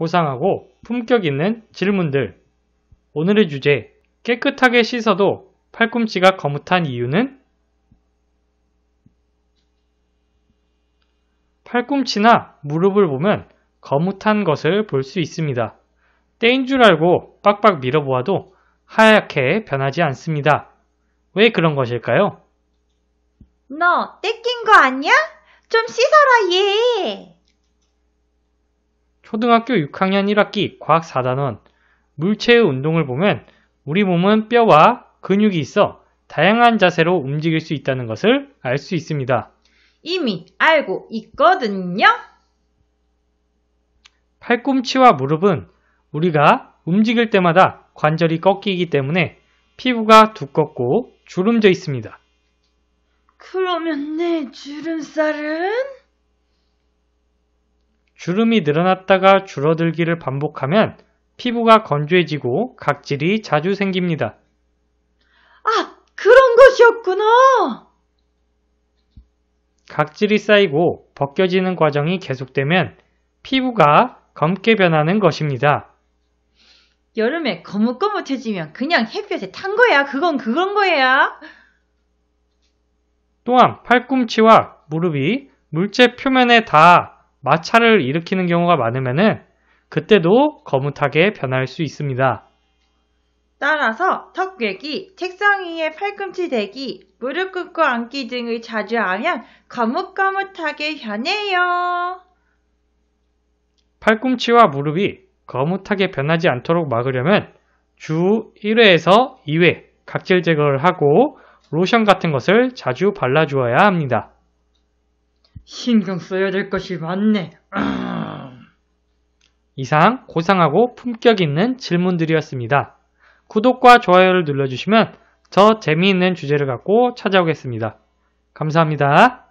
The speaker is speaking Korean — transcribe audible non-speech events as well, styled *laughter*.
고상하고 품격 있는 질문들. 오늘의 주제, 깨끗하게 씻어도 팔꿈치가 거뭇한 이유는? 팔꿈치나 무릎을 보면 거뭇한 것을 볼 수 있습니다. 때인 줄 알고 빡빡 밀어보아도 하얗게 변하지 않습니다. 왜 그런 것일까요? 너 떼낀 거 아니야? 좀 씻어라 얘. 초등학교 6학년 1학기 과학 4단원 물체의 운동을 보면 우리 몸은 뼈와 근육이 있어 다양한 자세로 움직일 수 있다는 것을 알 수 있습니다. 이미 알고 있거든요. 팔꿈치와 무릎은 우리가 움직일 때마다 관절이 꺾이기 때문에 피부가 두껍고 주름져 있습니다. 그러면 내 주름살은? 주름이 늘어났다가 줄어들기를 반복하면 피부가 건조해지고 각질이 자주 생깁니다. 아, 그런 것이었구나! 각질이 쌓이고 벗겨지는 과정이 계속되면 피부가 검게 변하는 것입니다. 여름에 거뭇거뭇해지면 그냥 햇볕에 탄 거야. 그건 그건 거야. 또한 팔꿈치와 무릎이 물체 표면에 닿아 마찰을 일으키는 경우가 많으면 그때도 거뭇하게 변할 수 있습니다. 따라서 턱 괴기, 책상 위에 팔꿈치 대기, 무릎 꿇고 앉기 등을 자주 하면 거뭇거뭇하게 변해요. 팔꿈치와 무릎이 거뭇하게 변하지 않도록 막으려면 주 1회에서 2회 각질 제거를 하고 로션 같은 것을 자주 발라주어야 합니다. 신경 써야 될 것이 많네. *clears throat* 이상 고상하고 품격 있는 질문들이었습니다. 구독과 좋아요를 눌러주시면 저 재미있는 주제를 갖고 찾아오겠습니다. 감사합니다.